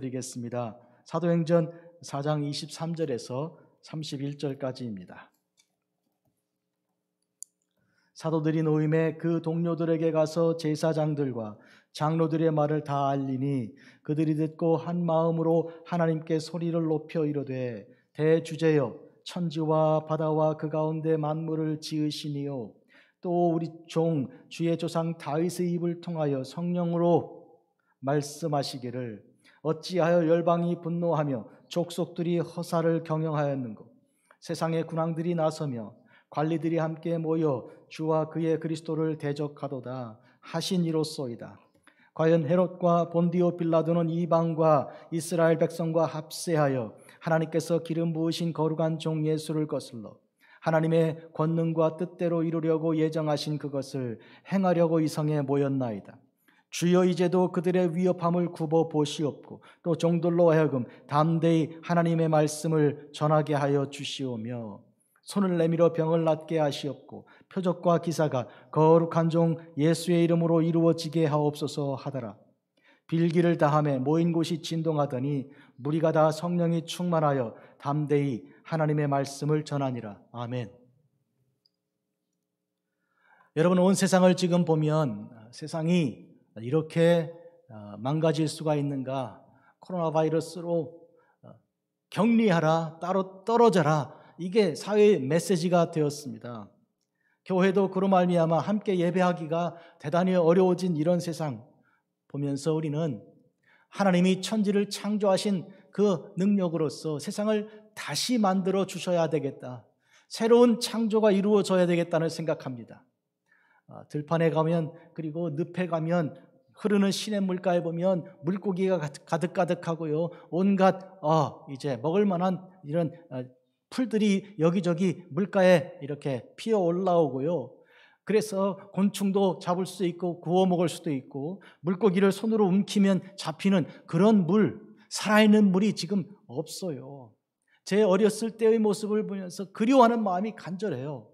드리겠습니다. 사도행전 4장 23절에서 31절까지입니다. 사도들이 노임에 그 동료들에게 가서 제사장들과 장로들의 말을 다 알리니 그들이 듣고 한 마음으로 하나님께 소리를 높여 이르되 대주제여 천지와 바다와 그 가운데 만물을 지으시니요 또 우리 종 주의 조상 다윗의 입을 통하여 성령으로 말씀하시기를 어찌하여 열방이 분노하며 족속들이 허사를 경영하였는고 세상의 군왕들이 나서며 관리들이 함께 모여 주와 그의 그리스도를 대적하도다 하신 이로소이다. 과연 헤롯과 본디오 빌라도는 이방과 이스라엘 백성과 합세하여 하나님께서 기름 부으신 거룩한 종 예수를 거슬러 하나님의 권능과 뜻대로 이루려고 예정하신 그것을 행하려고 이성에 모였나이다. 주여 이제도 그들의 위협함을 굽어 보시옵고 또 종들로 하여금 담대히 하나님의 말씀을 전하게 하여 주시오며 손을 내밀어 병을 낫게 하시옵고 표적과 기사가 거룩한 종 예수의 이름으로 이루어지게 하옵소서 하더라. 빌기를 다함에 모인 곳이 진동하더니 무리가 다 성령이 충만하여 담대히 하나님의 말씀을 전하니라. 아멘. 여러분 온 세상을 지금 보면 세상이 이렇게 어, 망가질 수가 있는가? 코로나 바이러스로 어, 격리하라, 따로 떨어져라. 이게 사회의 메시지가 되었습니다. 교회도 그로 말미암아 함께 예배하기가 대단히 어려워진 이런 세상 보면서 우리는 하나님이 천지를 창조하신 그 능력으로서 세상을 다시 만들어 주셔야 되겠다. 새로운 창조가 이루어져야 되겠다는 생각합니다. 어, 들판에 가면 그리고 늪에 가면 흐르는 시냇 물가에 보면 물고기가 가득가득하고요. 온갖 어, 이제 먹을 만한 이런 어, 풀들이 여기저기 물가에 이렇게 피어 올라오고요. 그래서 곤충도 잡을 수 있고 구워 먹을 수도 있고 물고기를 손으로 움키면 잡히는 그런 물, 살아있는 물이 지금 없어요. 제 어렸을 때의 모습을 보면서 그리워하는 마음이 간절해요.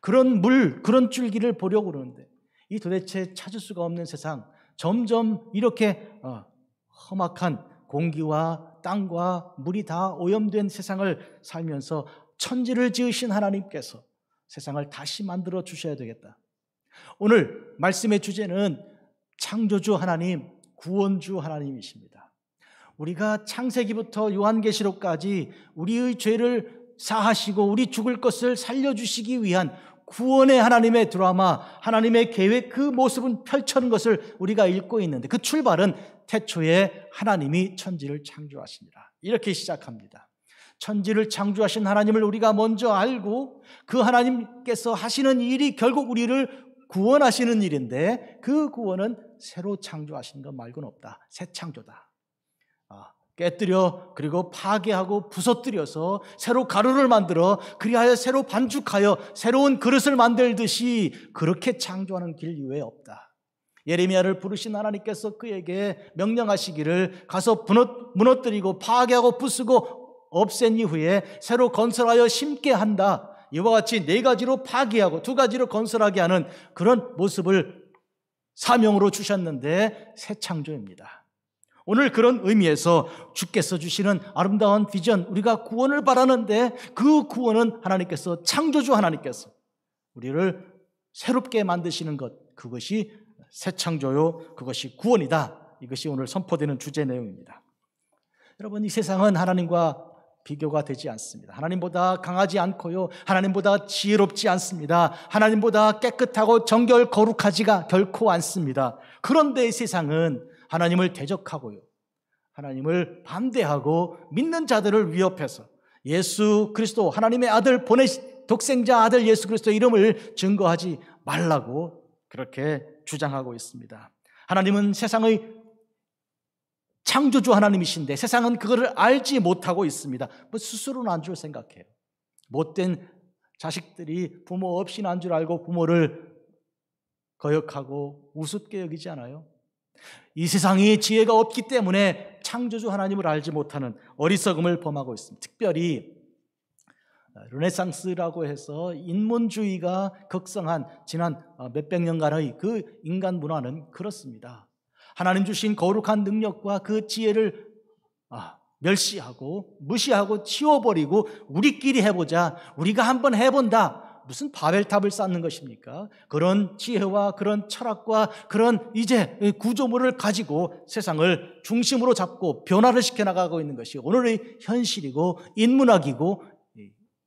그런 물, 그런 줄기를 보려고 그러는데 이 도대체 찾을 수가 없는 세상, 점점 이렇게 어, 험악한 공기와 땅과 물이 다 오염된 세상을 살면서 천지를 지으신 하나님께서 세상을 다시 만들어 주셔야 되겠다. 오늘 말씀의 주제는 창조주 하나님, 구원주 하나님이십니다. 우리가 창세기부터 요한계시록까지 우리의 죄를 사하시고 우리 죽을 것을 살려주시기 위한 구원의 하나님의 드라마, 하나님의 계획 그 모습은 펼쳐는 것을 우리가 읽고 있는데 그 출발은 태초에 하나님이 천지를 창조하십니다 이렇게 시작합니다. 천지를 창조하신 하나님을 우리가 먼저 알고 그 하나님께서 하시는 일이 결국 우리를 구원하시는 일인데 그 구원은 새로 창조하신 것 말고는 없다. 새 창조다. 깨뜨려 그리고 파괴하고 부서뜨려서 새로 가루를 만들어 그리하여 새로 반죽하여 새로운 그릇을 만들듯이 그렇게 창조하는 길 이외에 없다. 예레미야를 부르신 하나님께서 그에게 명령하시기를 가서 무너뜨리고 파괴하고 부수고 없앤 이후에 새로 건설하여 심게 한다. 이와 같이 네 가지로 파괴하고 두 가지로 건설하게 하는 그런 모습을 사명으로 주셨는데 새 창조입니다. 오늘 그런 의미에서 주께서 주시는 아름다운 비전, 우리가 구원을 바라는데 그 구원은 하나님께서 창조주 하나님께서 우리를 새롭게 만드시는 것, 그것이 새 창조요, 그것이 구원이다. 이것이 오늘 선포되는 주제 내용입니다. 여러분, 이 세상은 하나님과 비교가 되지 않습니다. 하나님보다 강하지 않고요. 하나님보다 지혜롭지 않습니다. 하나님보다 깨끗하고 정결 거룩하지가 결코 않습니다. 그런데 이 세상은 하나님을 대적하고요. 하나님을 반대하고 믿는 자들을 위협해서 예수 그리스도 하나님의 아들 보내 독생자 아들 예수 그리스도 이름을 증거하지 말라고 그렇게 주장하고 있습니다. 하나님은 세상의 창조주 하나님이신데 세상은 그거를 알지 못하고 있습니다. 뭐 스스로는 안 줄 생각해요. 못된 자식들이 부모 없이 난 줄 알고 부모를 거역하고 우습게 여기지 않아요? 이 세상이 지혜가 없기 때문에 창조주 하나님을 알지 못하는 어리석음을 범하고 있습니다. 특별히 어, 르네상스라고 해서 인문주의가 극성한 지난 어, 몇백 년간의 그 인간 문화는 그렇습니다. 하나님 주신 거룩한 능력과 그 지혜를 아, 멸시하고 무시하고 치워버리고 우리끼리 해보자 우리가 한번 해본다 무슨 바벨탑을 쌓는 것입니까? 그런 지혜와 그런 철학과 그런 이제 구조물을 가지고 세상을 중심으로 잡고 변화를 시켜나가고 있는 것이 오늘의 현실이고 인문학이고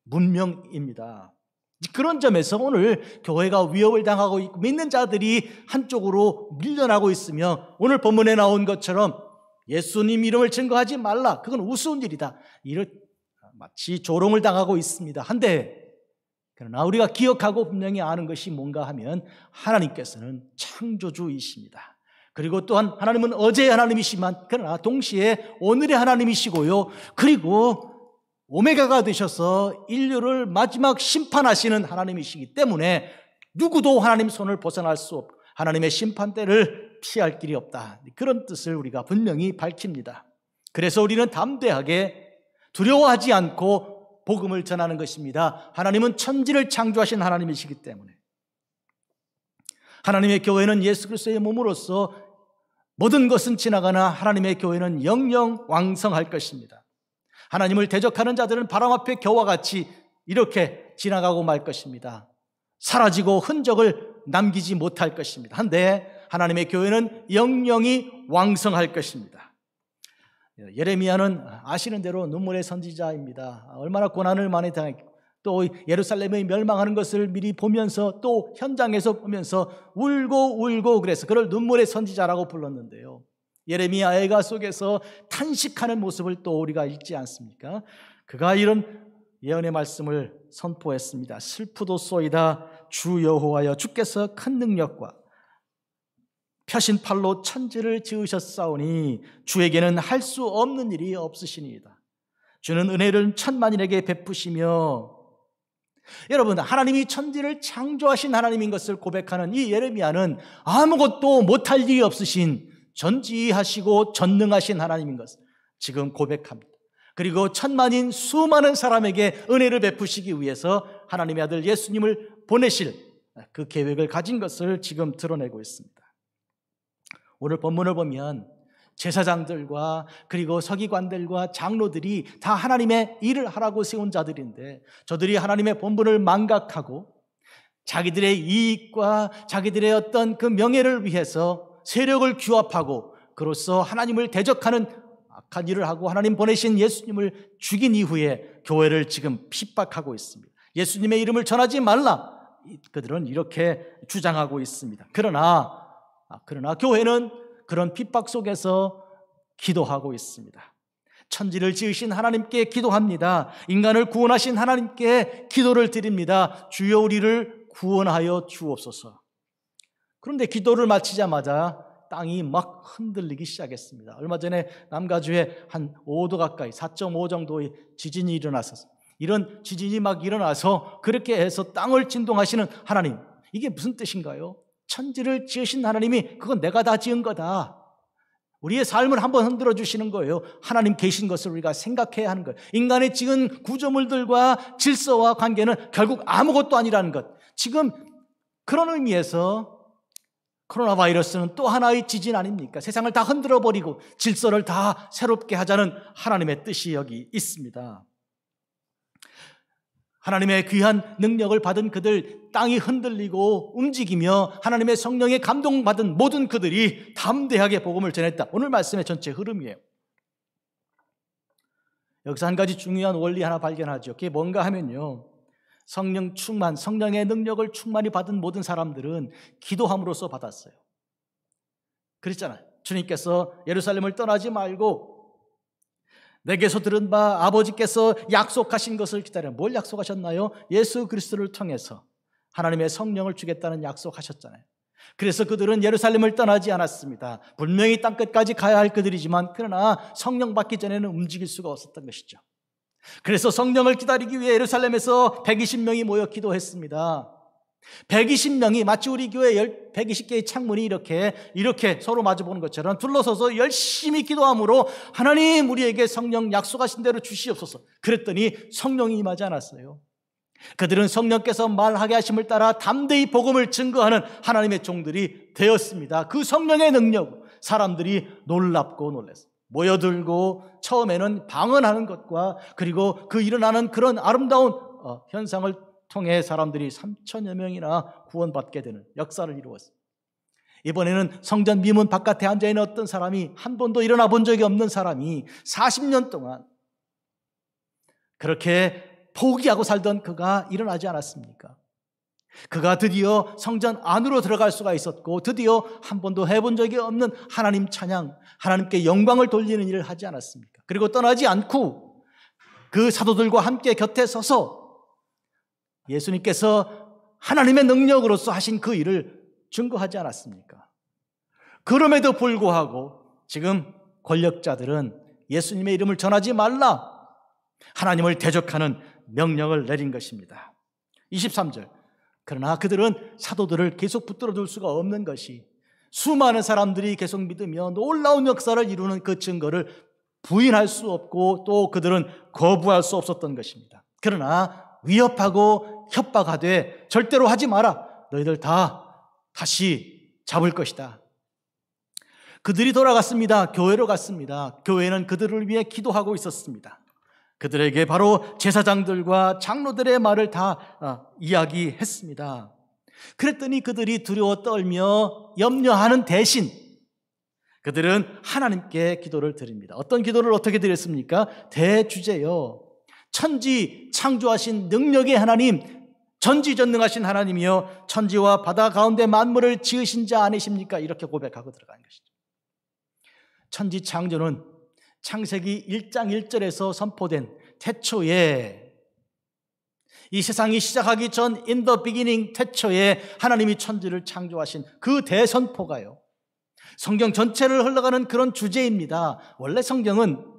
문명입니다. 그런 점에서 오늘 교회가 위협을 당하고 있고 믿는 자들이 한쪽으로 밀려나고 있으며 오늘 본문에 나온 것처럼 예수님 이름을 증거하지 말라. 그건 우스운 일이다. 이를 마치 조롱을 당하고 있습니다. 한데 그러나 우리가 기억하고 분명히 아는 것이 뭔가 하면 하나님께서는 창조주이십니다. 그리고 또한 하나님은 어제의 하나님이시만 그러나 동시에 오늘의 하나님이시고요. 그리고 오메가가 되셔서 인류를 마지막 심판하시는 하나님이시기 때문에 누구도 하나님 손을 벗어날 수 없고 하나님의 심판대를 피할 길이 없다. 그런 뜻을 우리가 분명히 밝힙니다. 그래서 우리는 담대하게 두려워하지 않고 복음을 전하는 것입니다. 하나님은 천지를 창조하신 하나님이시기 때문에 하나님의 교회는 예수 그리스도의 몸으로서 모든 것은 지나가나 하나님의 교회는 영영 왕성할 것입니다. 하나님을 대적하는 자들은 바람 앞에 겨와 같이 이렇게 지나가고 말 것입니다. 사라지고 흔적을 남기지 못할 것입니다. 한데 하나님의 교회는 영영이 왕성할 것입니다. 예, 예레미야는 아시는 대로 눈물의 선지자입니다. 얼마나 고난을 많이 당했고 또 예루살렘이 멸망하는 것을 미리 보면서 또 현장에서 보면서 울고 울고 그래서 그를 눈물의 선지자라고 불렀는데요. 예레미야의 가 속에서 탄식하는 모습을 또 우리가 읽지 않습니까? 그가 이런 예언의 말씀을 선포했습니다. 슬프도 쏘이다 주 여호와여 주께서 큰 능력과 펴신팔로 천지를 지으셨사오니 주에게는 할 수 없는 일이 없으시니이다. 주는 은혜를 천만인에게 베푸시며 여러분 하나님이 천지를 창조하신 하나님인 것을 고백하는 이 예레미야는 아무것도 못할 일이 없으신 전지하시고 전능하신 하나님인 것을 지금 고백합니다. 그리고 천만인 수많은 사람에게 은혜를 베푸시기 위해서 하나님의 아들 예수님을 보내실 그 계획을 가진 것을 지금 드러내고 있습니다. 오늘 본문을 보면 제사장들과 그리고 서기관들과 장로들이 다 하나님의 일을 하라고 세운 자들인데 저들이 하나님의 본분을 망각하고 자기들의 이익과 자기들의 어떤 그 명예를 위해서 세력을 규합하고 그로써 하나님을 대적하는 악한 일을 하고 하나님 보내신 예수님을 죽인 이후에 교회를 지금 핍박하고 있습니다. 예수님의 이름을 전하지 말라. 그들은 이렇게 주장하고 있습니다. 그러나 아, 그러나 교회는 그런 핍박 속에서 기도하고 있습니다. 천지를 지으신 하나님께 기도합니다. 인간을 구원하신 하나님께 기도를 드립니다. 주여 우리를 구원하여 주옵소서. 그런데 기도를 마치자마자 땅이 막 흔들리기 시작했습니다. 얼마 전에 남가주에 한 5도 가까이 4.5 정도의 지진이 일어났었습니 이런 지진이 막 일어나서 그렇게 해서 땅을 진동하시는 하나님. 이게 무슨 뜻인가요? 천지를 지으신 하나님이 그건 내가 다 지은 거다. 우리의 삶을 한번 흔들어 주시는 거예요. 하나님 계신 것을 우리가 생각해야 하는 것. 인간의 지은 구조물들과 질서와 관계는 결국 아무것도 아니라는 것. 지금 그런 의미에서 코로나 바이러스는 또 하나의 지진 아닙니까? 세상을 다 흔들어 버리고 질서를 다 새롭게 하자는 하나님의 뜻이 여기 있습니다. 하나님의 귀한 능력을 받은 그들 땅이 흔들리고 움직이며 하나님의 성령에 감동받은 모든 그들이 담대하게 복음을 전했다. 오늘 말씀의 전체 흐름이에요. 여기서 한 가지 중요한 원리 하나 발견하죠. 그게 뭔가 하면요. 성령 충만, 성령의 능력을 충만히 받은 모든 사람들은 기도함으로써 받았어요. 그랬잖아요. 주님께서 예루살렘을 떠나지 말고 내게서 들은 바 아버지께서 약속하신 것을 기다려. 뭘 약속하셨나요? 예수 그리스도를 통해서 하나님의 성령을 주겠다는 약속하셨잖아요. 그래서 그들은 예루살렘을 떠나지 않았습니다. 분명히 땅 끝까지 가야 할 그들이지만 그러나 성령 받기 전에는 움직일 수가 없었던 것이죠. 그래서 성령을 기다리기 위해 예루살렘에서 120명이 모여 기도했습니다. 120명이 마치 우리 교회 120개의 창문이 이렇게 이렇게 서로 마주보는 것처럼 둘러서서 열심히 기도함으로 하나님 우리에게 성령 약속하신 대로 주시옵소서. 그랬더니 성령이 임하지 않았어요. 그들은 성령께서 말하게 하심을 따라 담대히 복음을 증거하는 하나님의 종들이 되었습니다. 그 성령의 능력 사람들이 놀랍고 놀랐어요. 모여들고 처음에는 방언하는 것과 그리고 그 일어나는 그런 아름다운 어, 현상을 통해 사람들이 3천여 명이나 구원받게 되는 역사를 이루었습니다. 이번에는 성전 미문 바깥에 앉아있는 어떤 사람이 한 번도 일어나 본 적이 없는 사람이 40년 동안 그렇게 포기하고 살던 그가 일어나지 않았습니까? 그가 드디어 성전 안으로 들어갈 수가 있었고 드디어 한 번도 해본 적이 없는 하나님 찬양, 하나님께 영광을 돌리는 일을 하지 않았습니까? 그리고 떠나지 않고 그 사도들과 함께 곁에 서서 예수님께서 하나님의 능력으로서 하신 그 일을 증거하지 않았습니까? 그럼에도 불구하고 지금 권력자들은 예수님의 이름을 전하지 말라 하나님을 대적하는 명령을 내린 것입니다. 23절. 그러나 그들은 사도들을 계속 붙들어 둘 수가 없는 것이 수많은 사람들이 계속 믿으며 놀라운 역사를 이루는 그 증거를 부인할 수 없고 또 그들은 거부할 수 없었던 것입니다. 그러나 위협하고 협박하되 절대로 하지 마라. 너희들 다 다시 잡을 것이다. 그들이 돌아갔습니다. 교회로 갔습니다. 교회는 그들을 위해 기도하고 있었습니다. 그들에게 바로 제사장들과 장로들의 말을 다 어, 이야기했습니다. 그랬더니 그들이 두려워 떨며 염려하는 대신 그들은 하나님께 기도를 드립니다. 어떤 기도를 어떻게 드렸습니까? 대주제요. 천지 창조하신 능력의 하나님, 전지전능하신 하나님이여 천지와 바다 가운데 만물을 지으신 자 아니십니까? 이렇게 고백하고 들어가는 것이죠. 천지 창조는 창세기 1장 1절에서 선포된 태초에 이 세상이 시작하기 전 in the beginning 태초에 하나님이 천지를 창조하신 그 대선포가요. 성경 전체를 흘러가는 그런 주제입니다. 원래 성경은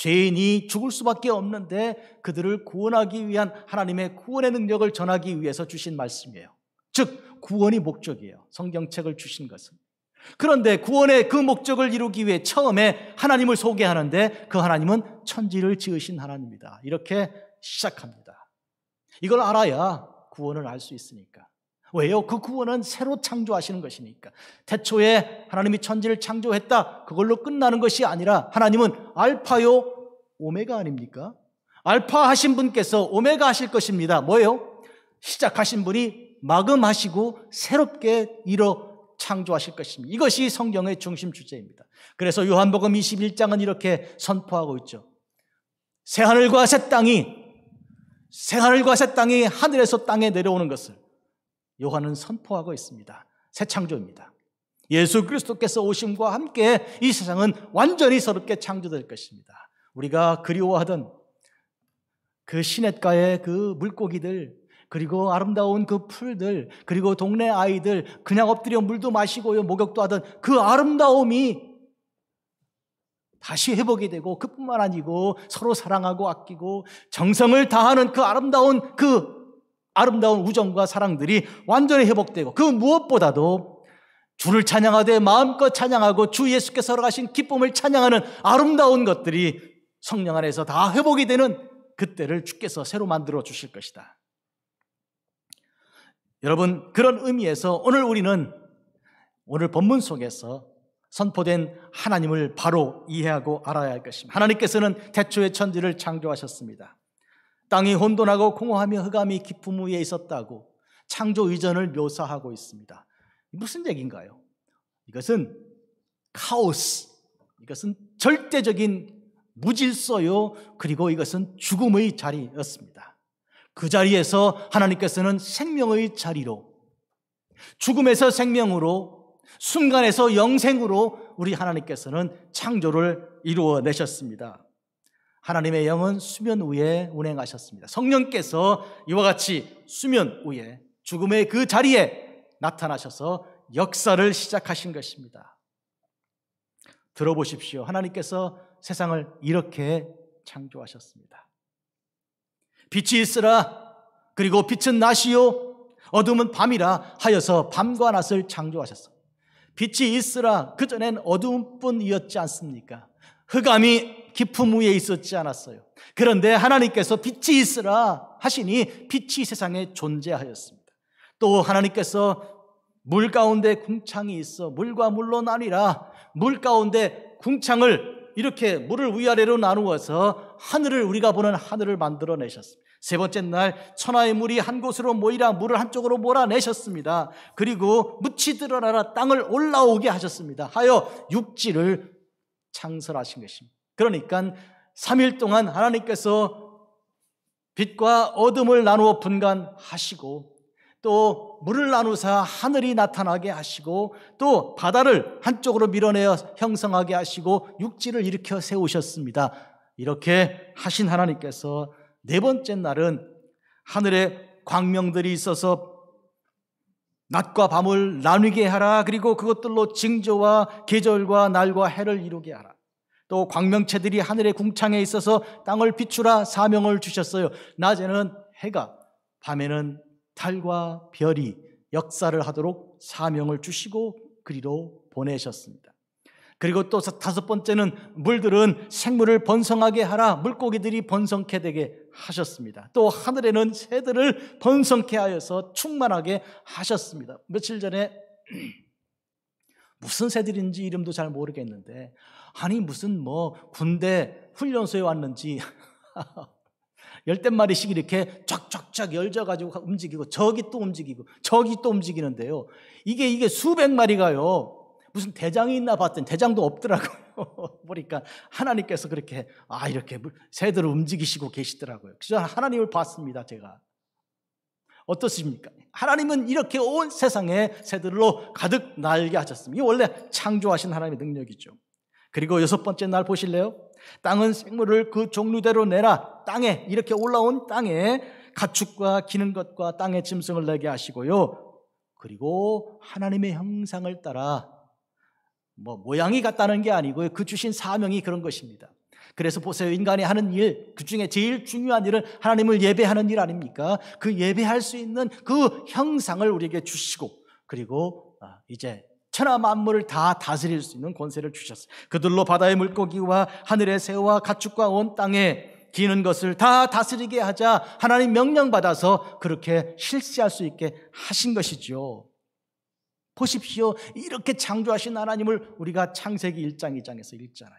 죄인이 죽을 수밖에 없는데 그들을 구원하기 위한 하나님의 구원의 능력을 전하기 위해서 주신 말씀이에요. 즉, 구원이 목적이에요. 성경책을 주신 것은. 그런데 구원의 그 목적을 이루기 위해 처음에 하나님을 소개하는데 그 하나님은 천지를 지으신 하나님이다. 이렇게 시작합니다. 이걸 알아야 구원을 알 수 있으니까. 왜요? 그 구원은 새로 창조하시는 것이니까. 태초에 하나님이 천지를 창조했다. 그걸로 끝나는 것이 아니라 하나님은 알파요 오메가 아닙니까? 알파 하신 분께서 오메가 하실 것입니다. 뭐예요? 시작하신 분이 마금하시고 새롭게 이뤄 창조하실 것입니다. 이것이 성경의 중심 주제입니다. 그래서 요한복음 21장은 이렇게 선포하고 있죠. 새하늘과 새 땅이 새하늘과 새 땅이 하늘에서 땅에 내려오는 것을 요한은 선포하고 있습니다. 새 창조입니다. 예수 그리스도께서 오심과 함께 이 세상은 완전히 새롭게 창조될 것입니다. 우리가 그리워하던 그 시냇가의 그 물고기들 그리고 아름다운 그 풀들 그리고 동네 아이들 그냥 엎드려 물도 마시고요 목욕도 하던 그 아름다움이 다시 회복이 되고 그뿐만 아니고 서로 사랑하고 아끼고 정성을 다하는 그 아름다운 그 아름다운 우정과 사랑들이 완전히 회복되고 그 무엇보다도 주를 찬양하되 마음껏 찬양하고 주 예수께서 허락하신 기쁨을 찬양하는 아름다운 것들이 성령 안에서 다 회복이 되는 그때를 주께서 새로 만들어 주실 것이다. 여러분, 그런 의미에서 오늘 우리는 오늘 본문 속에서 선포된 하나님을 바로 이해하고 알아야 할 것입니다. 하나님께서는 태초의 천지를 창조하셨습니다. 땅이 혼돈하고 공허하며 흑암이 깊음 위에 있었다고 창조 이전을 묘사하고 있습니다. 무슨 얘기인가요? 이것은 카오스, 이것은 절대적인 무질서요, 그리고 이것은 죽음의 자리였습니다. 그 자리에서 하나님께서는 생명의 자리로, 죽음에서 생명으로, 순간에서 영생으로 우리 하나님께서는 창조를 이루어내셨습니다. 하나님의 영은 수면 위에 운행하셨습니다. 성령께서 이와 같이 수면 위에 죽음의 그 자리에 나타나셔서 역사를 시작하신 것입니다. 들어보십시오. 하나님께서 세상을 이렇게 창조하셨습니다. 빛이 있으라 그리고 빛은 낮이요 어둠은 밤이라 하여서 밤과 낮을 창조하셨어. 빛이 있으라 그전엔 어둠뿐이었지 않습니까? 흑암이 깊음 위에 있었지 않았어요. 그런데 하나님께서 빛이 있으라 하시니 빛이 세상에 존재하였습니다. 또 하나님께서 물 가운데 궁창이 있어 물과 물로 나뉘라 물 가운데 궁창을 이렇게 물을 위아래로 나누어서 하늘을 우리가 보는 하늘을 만들어 내셨습니다. 세 번째 날 천하의 물이 한 곳으로 모이라 물을 한쪽으로 몰아내셨습니다. 그리고 묻히러나라 땅을 올라오게 하셨습니다. 하여 육지를 창설하신 것입니다. 그러니까 3일 동안 하나님께서 빛과 어둠을 나누어 분간하시고 또 물을 나누사 하늘이 나타나게 하시고 또 바다를 한쪽으로 밀어내어 형성하게 하시고 육지를 일으켜 세우셨습니다. 이렇게 하신 하나님께서 네 번째 날은 하늘에 광명들이 있어서 낮과 밤을 나누게 하라 그리고 그것들로 징조와 계절과 날과 해를 이루게 하라. 또 광명체들이 하늘의 궁창에 있어서 땅을 비추라 사명을 주셨어요. 낮에는 해가, 밤에는 달과 별이 역사를 하도록 사명을 주시고 그리로 보내셨습니다. 그리고 또 다섯 번째는 물들은 생물을 번성하게 하라 물고기들이 번성케 되게 하셨습니다. 또 하늘에는 새들을 번성케 하여서 충만하게 하셨습니다. 며칠 전에 무슨 새들인지 이름도 잘 모르겠는데 아니 무슨 뭐 군대 훈련소에 왔는지 열댓 마리씩 이렇게 쫙쫙쫙 열져가지고 움직이고 저기 또 움직이고 저기 또 움직이는데요. 이게 이게 수백 마리가요. 무슨 대장이 있나 봤더니 대장도 없더라고요. 보니까 하나님께서 그렇게 아 이렇게 새들을 움직이시고 계시더라고요. 그래서 하나님을 봤습니다 제가. 어떻습니까? 하나님은 이렇게 온 세상에 새들로 가득 날게 하셨습니다. 이게 원래 창조하신 하나님의 능력이죠. 그리고 여섯 번째 날 보실래요? 땅은 생물을 그 종류대로 내라. 땅에, 이렇게 올라온 땅에 가축과 기는 것과 땅의 짐승을 내게 하시고요. 그리고 하나님의 형상을 따라 뭐 모양이 같다는 게 아니고요. 그 주신 사명이 그런 것입니다. 그래서 보세요. 인간이 하는 일, 그 중에 제일 중요한 일은 하나님을 예배하는 일 아닙니까? 그 예배할 수 있는 그 형상을 우리에게 주시고, 그리고 아, 이제 천하 만물을 다 다스릴 수 있는 권세를 주셨어요. 그들로 바다의 물고기와 하늘의 새와 가축과 온 땅에 기는 것을 다 다스리게 하자 하나님 명령받아서 그렇게 실시할 수 있게 하신 것이죠. 보십시오. 이렇게 창조하신 하나님을 우리가 창세기 1장 2장에서 읽잖아요.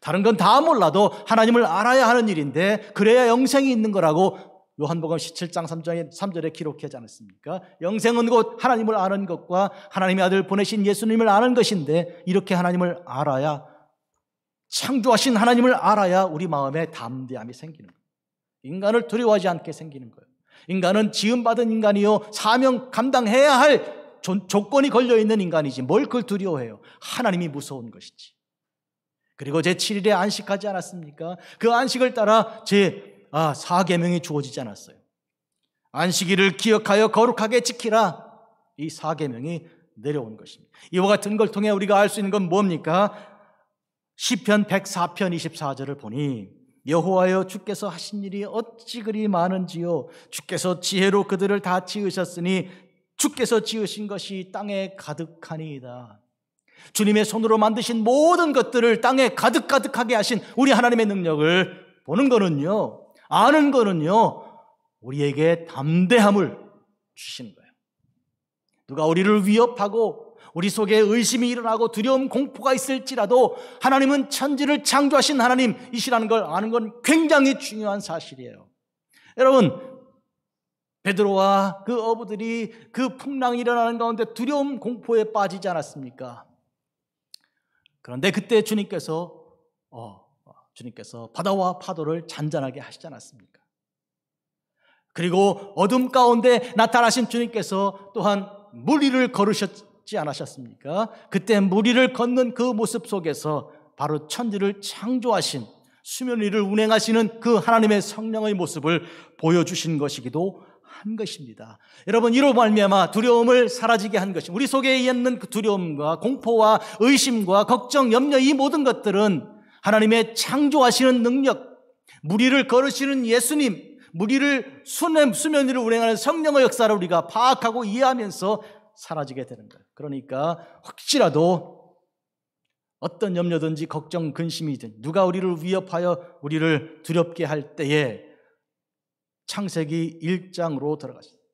다른 건 다 몰라도 하나님을 알아야 하는 일인데 그래야 영생이 있는 거라고 요한복음 17장 3장에 3절에 기록하지 않았습니까? 영생은 곧 하나님을 아는 것과 하나님의 아들 보내신 예수님을 아는 것인데 이렇게 하나님을 알아야 창조하신 하나님을 알아야 우리 마음에 담대함이 생기는 거예요. 인간을 두려워하지 않게 생기는 거예요. 인간은 지음받은 인간이요 사명 감당해야 할 조, 조건이 걸려 있는 인간이지 뭘 그걸 두려워해요? 하나님이 무서운 것이지. 그리고 제 7일에 안식하지 않았습니까? 그 안식을 따라 제 아, 사계명이 주어지지 않았어요. 안식일을 기억하여 거룩하게 지키라. 이 사계명이 내려온 것입니다. 이와 같은 걸 통해 우리가 알 수 있는 건 뭡니까? 시편 104편 24절을 보니 여호와여 주께서 하신 일이 어찌 그리 많은지요 주께서 지혜로 그들을 다 지으셨으니 주께서 지으신 것이 땅에 가득하니이다. 주님의 손으로 만드신 모든 것들을 땅에 가득가득하게 하신 우리 하나님의 능력을 보는 거는요. 아는 거는요, 우리에게 담대함을 주시 거예요. 누가 우리를 위협하고 우리 속에 의심이 일어나고 두려움, 공포가 있을지라도 하나님은 천지를 창조하신 하나님이시라는 걸 아는 건 굉장히 중요한 사실이에요. 여러분, 베드로와 그 어부들이 그 풍랑이 일어나는 가운데 두려움, 공포에 빠지지 않았습니까? 그런데 그때 주님께서 어, 주님께서 바다와 파도를 잔잔하게 하시지 않았습니까? 그리고 어둠 가운데 나타나신 주님께서 또한 무리를 걸으셨지 않으셨습니까? 그때 무리를 걷는 그 모습 속에서 바로 천지를 창조하신 수면 위를 운행하시는 그 하나님의 성령의 모습을 보여주신 것이기도 한 것입니다. 여러분 이로 말미암아 두려움을 사라지게 한 것이 우리 속에 있는 그 두려움과 공포와 의심과 걱정, 염려 이 모든 것들은 하나님의 창조하시는 능력, 무리를 걸으시는 예수님, 무리를 수면, 수 위를 운행하는 성령의 역사를 우리가 파악하고 이해하면서 사라지게 되는 거예요. 그러니까 혹시라도 어떤 염려든지 걱정, 근심이든 누가 우리를 위협하여 우리를 두렵게 할 때에 창세기 1장으로 들어가십니다.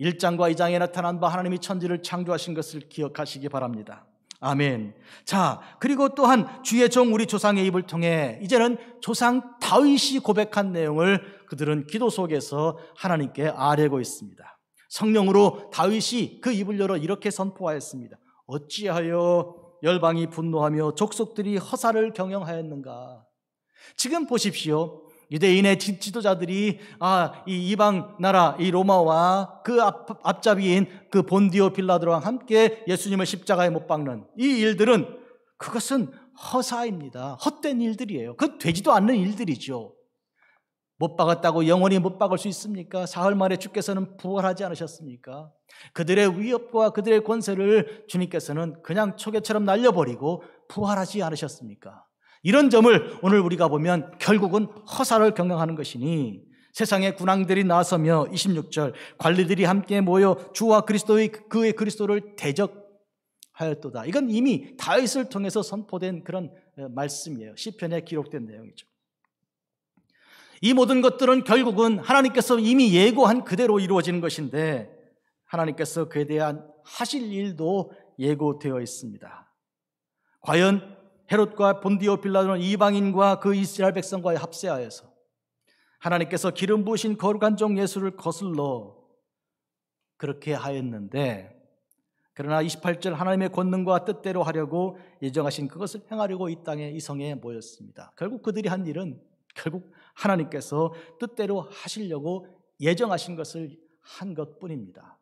1장과 2장에 나타난 바 하나님이 천지를 창조하신 것을 기억하시기 바랍니다. 아멘. 자, 그리고 또한 주의 종 우리 조상의 입을 통해 이제는 조상 다윗이 고백한 내용을 그들은 기도 속에서 하나님께 아뢰고 있습니다. 성령으로 다윗이 그 입을 열어 이렇게 선포하였습니다. 어찌하여 열방이 분노하며 족속들이 허사를 경영하였는가? 지금 보십시오. 유대인의 지도자들이 아, 이 이방 나라 이 로마와 그 앞, 앞잡이인 그 본디오 빌라드와 함께 예수님을 십자가에 못 박는 이 일들은 그것은 허사입니다. 헛된 일들이에요. 그 되지도 않는 일들이죠. 못 박았다고 영원히 못 박을 수 있습니까? 사흘 만에 주께서는 부활하지 않으셨습니까? 그들의 위협과 그들의 권세를 주님께서는 그냥 초계처럼 날려버리고 부활하지 않으셨습니까? 이런 점을 오늘 우리가 보면 결국은 허사를 경영하는 것이니 세상의 군왕들이 나서며 26절 관리들이 함께 모여 주와 그리스도의 그, 그의 그리스도를 대적하였도다. 이건 이미 다윗을 통해서 선포된 그런 말씀이에요. 시편에 기록된 내용이죠. 이 모든 것들은 결국은 하나님께서 이미 예고한 그대로 이루어지는 것인데 하나님께서 그에 대한 하실 일도 예고되어 있습니다. 과연 헤롯과 본디오 빌라도는 이방인과 그 이스라엘 백성과의 합세하에서 하나님께서 기름 부으신 거룩한 종 예수를 거슬러 그렇게 하였는데 그러나 28절 하나님의 권능과 뜻대로 하려고 예정하신 그것을 행하려고 이 땅에 이 성에 모였습니다. 결국 그들이 한 일은 결국 하나님께서 뜻대로 하시려고 예정하신 것을 한 것뿐입니다.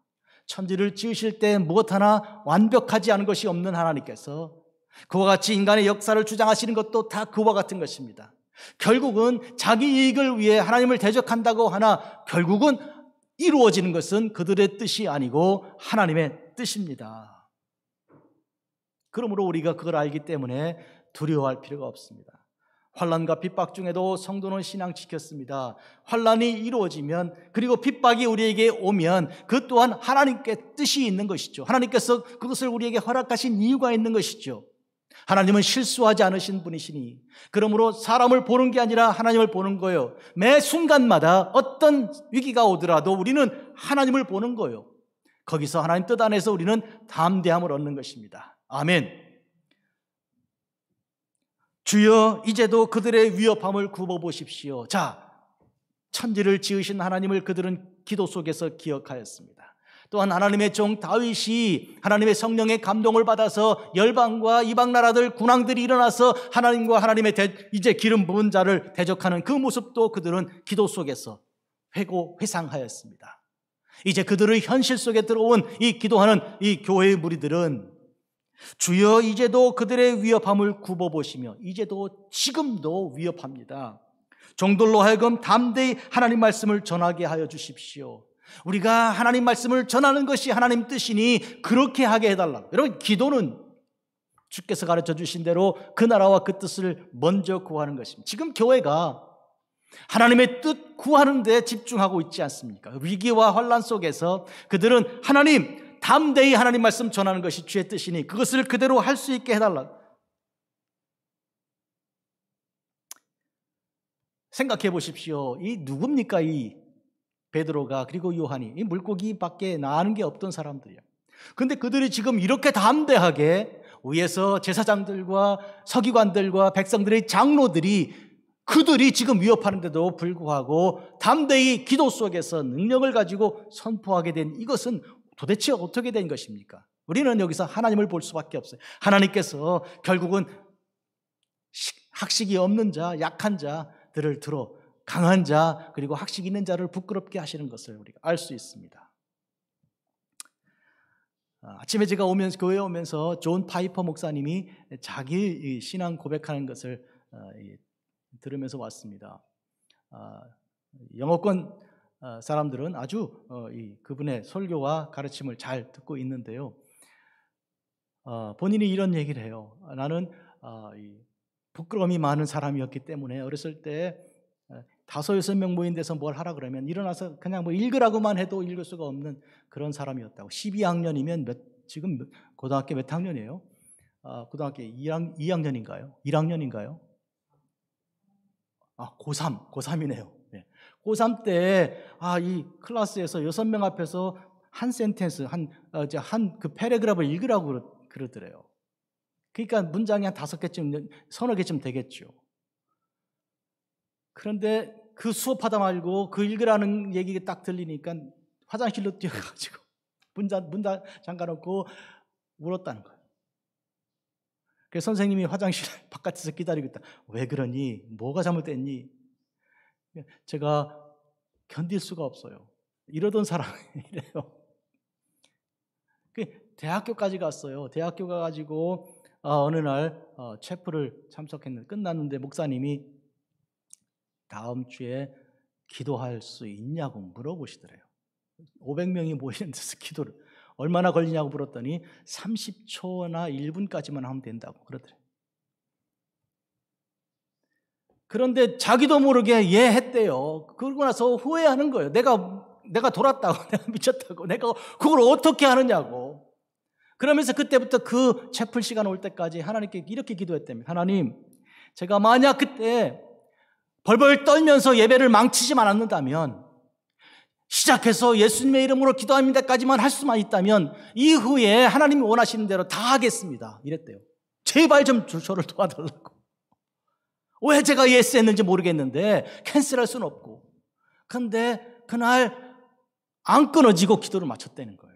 천지를 지으실 때 무엇 하나 완벽하지 않은 것이 없는 하나님께서 그와 같이 인간의 역사를 주장하시는 것도 다 그와 같은 것입니다. 결국은 자기 이익을 위해 하나님을 대적한다고 하나 결국은 이루어지는 것은 그들의 뜻이 아니고 하나님의 뜻입니다. 그러므로 우리가 그걸 알기 때문에 두려워할 필요가 없습니다. 환란과 핍박 중에도 성도는 신앙 지켰습니다. 환란이 이루어지면 그리고 핍박이 우리에게 오면 그 또한 하나님께 뜻이 있는 것이죠. 하나님께서 그것을 우리에게 허락하신 이유가 있는 것이죠. 하나님은 실수하지 않으신 분이시니 그러므로 사람을 보는 게 아니라 하나님을 보는 거예요. 매 순간마다 어떤 위기가 오더라도 우리는 하나님을 보는 거예요. 거기서 하나님 뜻 안에서 우리는 담대함을 얻는 것입니다. 아멘. 주여 이제도 그들의 위협함을 굽어 보십시오. 자, 천지를 지으신 하나님을 그들은 기도 속에서 기억하였습니다. 또한 하나님의 종 다윗이 하나님의 성령의 감동을 받아서 열방과 이방 나라들 군왕들이 일어나서 하나님과 하나님의 대, 이제 기름 부은 자를 대적하는 그 모습도 그들은 기도 속에서 회고 회상하였습니다. 이제 그들의 현실 속에 들어온 이 기도하는 이 교회의 무리들은 주여 이제도 그들의 위협함을 굽어보시며 이제도 지금도 위협합니다. 종들로 하여금 담대히 하나님 말씀을 전하게 하여 주십시오. 우리가 하나님 말씀을 전하는 것이 하나님 뜻이니 그렇게 하게 해달라 여러분, 기도는 주께서 가르쳐 주신 대로 그 나라와 그 뜻을 먼저 구하는 것입니다. 지금 교회가 하나님의 뜻 구하는 데 집중하고 있지 않습니까? 위기와 환란 속에서 그들은 하나님 담대히 하나님 말씀 전하는 것이 주의 뜻이니 그것을 그대로 할 수 있게 해달라. 생각해 보십시오. 이 누굽니까 이 베드로가 그리고 요한이 이 물고기밖에 나는 게 없던 사람들이야. 근데 그들이 지금 이렇게 담대하게 위에서 제사장들과 서기관들과 백성들의 장로들이 그들이 지금 위협하는데도 불구하고 담대히 기도 속에서 능력을 가지고 선포하게 된 이것은 도대체 어떻게 된 것입니까? 우리는 여기서 하나님을 볼 수밖에 없어요. 하나님께서 결국은 학식이 없는 자, 약한 자들을 들어 강한 자 그리고 학식 있는 자를 부끄럽게 하시는 것을 우리가 알 수 있습니다. 아, 아침에 제가 오면서 교회 오면서 존 파이퍼 목사님이 자기 신앙 고백하는 것을 어, 들으면서 왔습니다. 아, 영어권 어, 사람들은 아주 어, 그분의 설교와 가르침을 잘 듣고 있는데요. 본인이 이런 얘기를 해요. 나는 아, 부끄러움이 많은 사람이었기 때문에 어렸을 때 다섯 여섯 명 모인 데서 뭘 하라 그러면 일어나서 그냥 뭐 읽으라고만 해도 읽을 수가 없는 그런 사람이었다고. 12학년이면 몇 지금 고등학교 몇 학년이에요? 아, 고등학교 2학, 2학년인가요? 1학년인가요? 아, 고3, 고3이네요. 네. 예. 고3 때, 아, 이클라스에서 여섯 명 앞에서 한 센텐스, 한, 어, 이제 한그 패러그랍을 읽으라고 그러, 그러더래요. 그러니까 문장이 한 다섯 개쯤, 서너 개쯤 되겠죠. 그런데 그 수업하다 말고 그 읽으라는 얘기가 딱 들리니까 화장실로 뛰어가지고 문, 다, 잠가놓고 울었다는 거예요. 그래서 선생님이 화장실 바깥에서 기다리고 있다. 왜 그러니? 뭐가 잘못됐니? 제가 견딜 수가 없어요. 이러던 사람이래요. 그 대학교까지 갔어요. 대학교 가가지고 어, 어느 날 체프를 어, 참석했는데 끝났는데 목사님이 다음 주에 기도할 수 있냐고 물어보시더래요. 500명이 모이는 데서 기도를 얼마나 걸리냐고 물었더니 30초나 1분까지만 하면 된다고 그러더래요. 그런데 자기도 모르게 예 했대요. 그러고 나서 후회하는 거예요. 내가 내가 돌았다고, 내가 미쳤다고, 내가 그걸 어떻게 하느냐고. 그러면서 그때부터 그 채플 시간 올 때까지 하나님께 이렇게 기도했답니다. 하나님, 제가 만약 그때 벌벌 떨면서 예배를 망치지만 않는다면 시작해서 예수님의 이름으로 기도합니다까지만 할 수만 있다면 이후에 하나님이 원하시는 대로 다 하겠습니다. 이랬대요. 제발 좀 저를 도와달라고. 왜 제가 예스했는지 모르겠는데 캔슬할 수는 없고. 근데 그날 안 끊어지고 기도를 마쳤다는 거예요.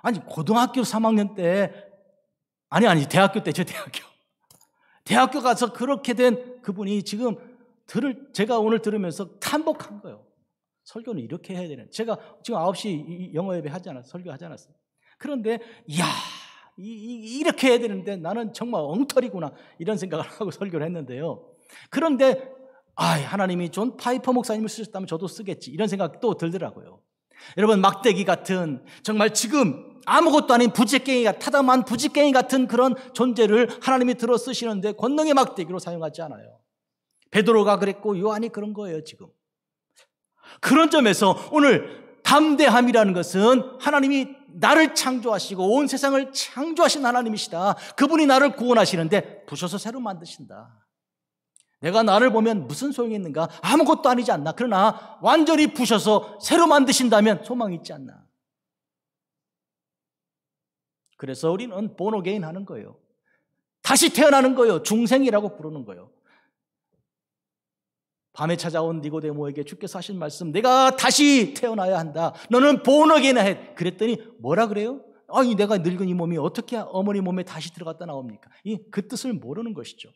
아니 고등학교 3학년 때 아니 아니 대학교 때 제 대학교 대학교 가서 그렇게 된 그분이 지금 들을 제가 오늘 들으면서 탄복한 거예요. 설교는 이렇게 해야 되는. 제가 지금 9시 영어 예배 하지 않았어. 요 설교 하지 않았어. 요 그런데 야, 이, 이, 렇게 해야 되는데 나는 정말 엉터리구나. 이런 생각을 하고 설교를 했는데요. 그런데 아, 하나님이 존 파이퍼 목사님을 쓰셨다면 저도 쓰겠지. 이런 생각도 들더라고요. 여러분 막대기 같은 정말 지금 아무것도 아닌 부지깽이 가 타당한 부지깽이 같은 그런 존재를 하나님이 들어 쓰시는데 권능의 막대기로 사용하지 않아요. 베드로가 그랬고 요한이 그런 거예요, 지금. 그런 점에서 오늘 담대함이라는 것은 하나님이 나를 창조하시고 온 세상을 창조하신 하나님이시다. 그분이 나를 구원하시는데 부셔서 새로 만드신다. 내가 나를 보면 무슨 소용이 있는가? 아무것도 아니지 않나. 그러나 완전히 부셔서 새로 만드신다면 소망이 있지 않나. 그래서 우리는 본어게인 하는 거예요. 다시 태어나는 거예요. 중생이라고 부르는 거예요. 밤에 찾아온 니고데모에게 주께서 하신 말씀, 내가 다시 태어나야 한다. 너는 본어게인 해. 그랬더니 뭐라 그래요? 아니 내가 늙은 이 몸이 어떻게 어머니 몸에 다시 들어갔다 나옵니까? 이 그 뜻을 모르는 것이죠.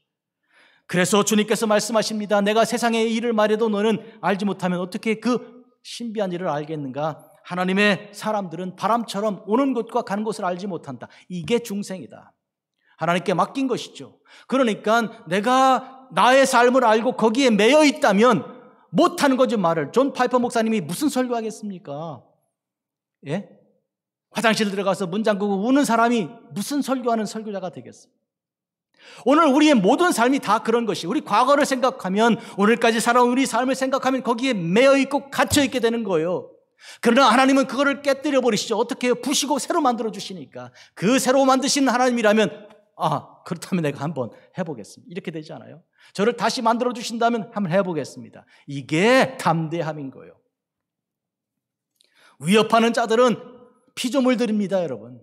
그래서 주님께서 말씀하십니다. 내가 세상의 일을 말해도 너는 알지 못하면 어떻게 그 신비한 일을 알겠는가? 하나님의 사람들은 바람처럼 오는 곳과 가는 곳을 알지 못한다. 이게 중생이다. 하나님께 맡긴 것이죠. 그러니까 내가 나의 삶을 알고 거기에 매여 있다면 못하는 거죠, 말을. 존 파이퍼 목사님이 무슨 설교하겠습니까? 예? 화장실 들어가서 문 잠그고 우는 사람이 무슨 설교하는 설교자가 되겠어 오늘 우리의 모든 삶이 다 그런 것이 우리 과거를 생각하면 오늘까지 살아온 우리 삶을 생각하면 거기에 매여 있고 갇혀 있게 되는 거예요. 그러나 하나님은 그거를 깨뜨려 버리시죠. 어떻게 해요? 부시고 새로 만들어 주시니까. 그 새로 만드신 하나님이라면 아, 그렇다면 내가 한번 해보겠습니다. 이렇게 되지 않아요? 저를 다시 만들어 주신다면 한번 해보겠습니다. 이게 담대함인 거예요. 위협하는 자들은 피조물들입니다, 여러분.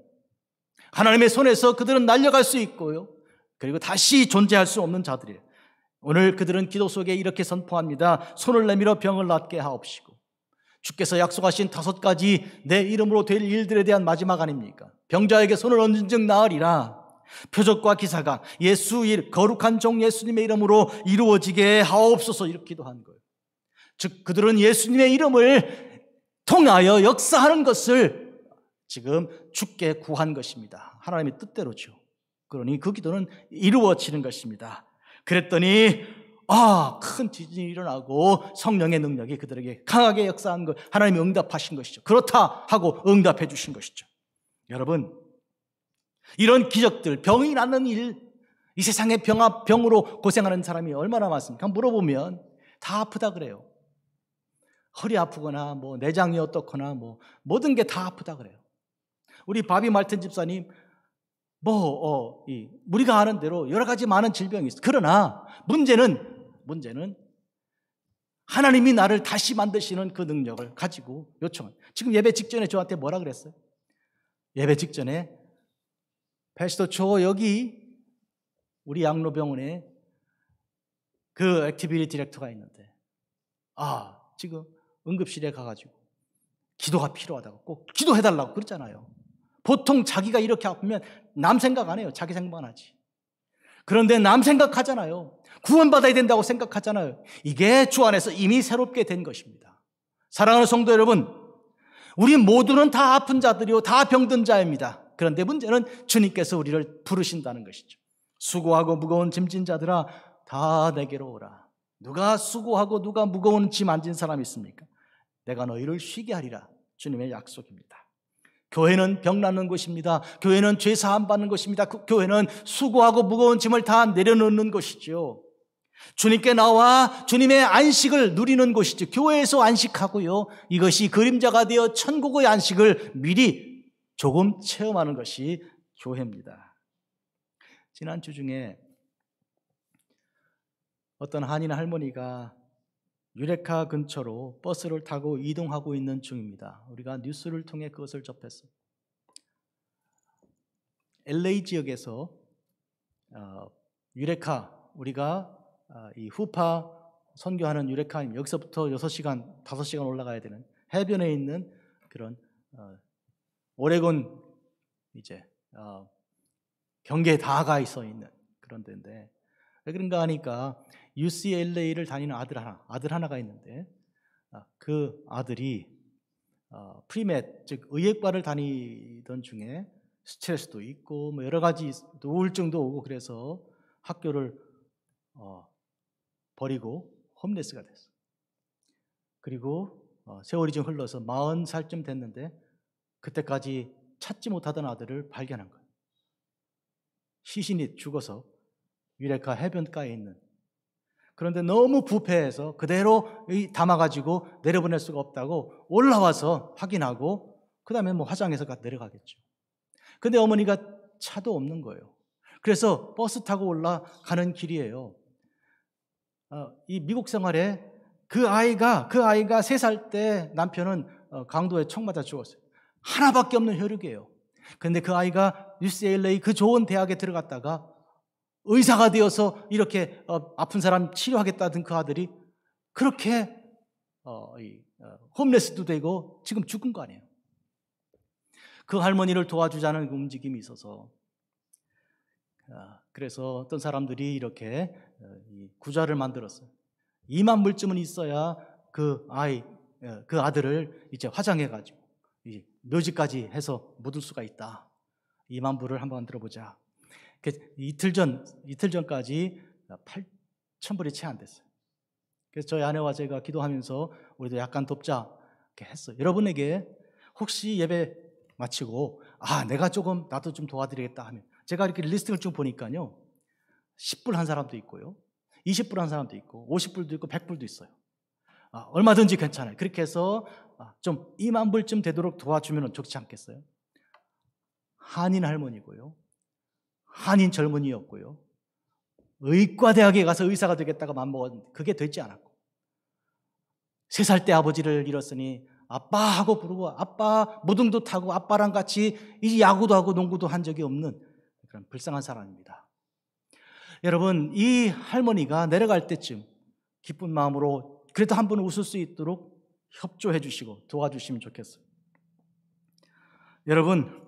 하나님의 손에서 그들은 날려갈 수 있고요. 그리고 다시 존재할 수 없는 자들이에요. 오늘 그들은 기도 속에 이렇게 선포합니다. 손을 내밀어 병을 낫게 하옵시고. 주께서 약속하신 다섯 가지 내 이름으로 될 일들에 대한 마지막 아닙니까? 병자에게 손을 얹은 즉 나으리라. 표적과 기사가 예수 일, 거룩한 종 예수님의 이름으로 이루어지게 하옵소서 이렇게 기도한 거예요. 즉, 그들은 예수님의 이름을 통하여 역사하는 것을 지금 죽게 구한 것입니다. 하나님의 뜻대로죠. 그러니 그 기도는 이루어지는 것입니다. 그랬더니 아, 큰 지진이 일어나고 성령의 능력이 그들에게 강하게 역사한 것, 하나님이 응답하신 것이죠. 그렇다 하고 응답해 주신 것이죠. 여러분, 이런 기적들, 병이 나는 일, 이 세상에 병아, 병으로 고생하는 사람이 얼마나 많습니까? 물어보면 다 아프다 그래요. 허리 아프거나 뭐 내장이 어떻거나 뭐 모든 게 다 아프다 그래요. 우리 바비 말튼 집사님 뭐 어, 이, 우리가 아는 대로 여러 가지 많은 질병이 있어. 그러나 문제는 문제는 하나님이 나를 다시 만드시는 그 능력을 가지고 요청을 지금 예배 직전에 저한테 뭐라 그랬어요? 예배 직전에 패스터 초 여기 우리 양로병원에 그 액티비티 디렉터가 있는데 아 지금 응급실에 가가지고 기도가 필요하다고 꼭 기도해달라고 그랬잖아요 보통 자기가 이렇게 아프면 남 생각 안 해요. 자기 생각만 하지. 그런데 남 생각하잖아요. 구원받아야 된다고 생각하잖아요. 이게 주 안에서 이미 새롭게 된 것입니다. 사랑하는 성도 여러분, 우리 모두는 다 아픈 자들이요, 다 병든 자입니다. 그런데 문제는 주님께서 우리를 부르신다는 것이죠. 수고하고 무거운 짐진 자들아, 다 내게로 오라. 누가 수고하고 누가 무거운 짐 앉은 사람 있습니까? 내가 너희를 쉬게 하리라. 주님의 약속입니다. 교회는 병나는 곳입니다. 교회는 죄 사함 받는 곳입니다그 교회는 수고하고 무거운 짐을 다 내려놓는 곳이죠 주님께 나와 주님의 안식을 누리는 곳이죠. 교회에서 안식하고요. 이것이 그림자가 되어 천국의 안식을 미리 조금 체험하는 것이 교회입니다. 지난주 중에 어떤 한인 할머니가 유레카 근처로 버스를 타고 이동하고 있는 중입니다. 우리가 뉴스를 통해 그것을 접했습니다. LA 지역에서 어, 유레카 우리가 어, 이 후파 선교하는 유레카님 여기서부터 6시간 5시간 올라가야 되는 해변에 있는 그런 어, 오레곤 이제 어, 경계에 다가 있어 있는 그런 데인데 왜 그런가 하니까 UCLA를 다니는 아들 하나, 아들 하나가 있는데 아, 그 아들이 어, 프리맷 즉 의예과를 다니던 중에 스트레스도 있고 뭐 여러 가지 우울증도 오고 그래서 학교를 어, 버리고 홈리스가 됐어. 그리고 어, 세월이 좀 흘러서 40살쯤 됐는데 그때까지 찾지 못하던 아들을 발견한 거예 시신이 죽어서 유레카 해변가에 있는 그런데 너무 부패해서 그대로 담아가지고 내려보낼 수가 없다고 올라와서 확인하고 그 다음에 뭐 화장해서 내려가겠죠. 근데 어머니가 차도 없는 거예요. 그래서 버스 타고 올라가는 길이에요. 어, 이 미국 생활에 그 아이가 그 아이가 세 살 때 남편은 어, 강도에 총 맞아 죽었어요. 하나밖에 없는 혈육이에요. 근데 그 아이가 UCLA 그 좋은 대학에 들어갔다가 의사가 되어서 이렇게 어, 아픈 사람 치료하겠다던 그 아들이 그렇게 어, 어, 홈레스도 되고 지금 죽은 거 아니에요. 그 할머니를 도와주자는 그 움직임이 있어서 아, 그래서 어떤 사람들이 이렇게 구좌를 만들었어요. 2만 불쯤은 있어야 그 아이, 그 아들을 이제 화장해가지고 묘지까지 해서 묻을 수가 있다. 2만 불을 한번 들어보자. 그 이틀 전, 이틀 전까지 8천불이채 안 됐어요. 그래서 저희 아내와 제가 기도하면서 우리도 약간 돕자 이렇게 했어요. 여러분에게 혹시 예배 마치고 아, 내가 조금 나도 좀 도와드리겠다 하면 제가 이렇게 리스팅을 좀 보니까요. 10불 한 사람도 있고요. 20불 한 사람도 있고 50불도 있고 100불도 있어요. 아, 얼마든지 괜찮아요. 그렇게 해서 아, 좀 2만 불쯤 되도록 도와주면 좋지 않겠어요? 한인 할머니고요. 한인 젊은이였고요. 의과대학에 가서 의사가 되겠다고 맘먹은 그게 되지 않았고. 세 살 때 아버지를 잃었으니 아빠 하고 부르고 아빠 무등도 타고 아빠랑 같이 이 야구도 하고 농구도 한 적이 없는 그런 불쌍한 사람입니다. 여러분, 이 할머니가 내려갈 때쯤 기쁜 마음으로 그래도 한 번 웃을 수 있도록 협조해 주시고 도와주시면 좋겠어요. 여러분,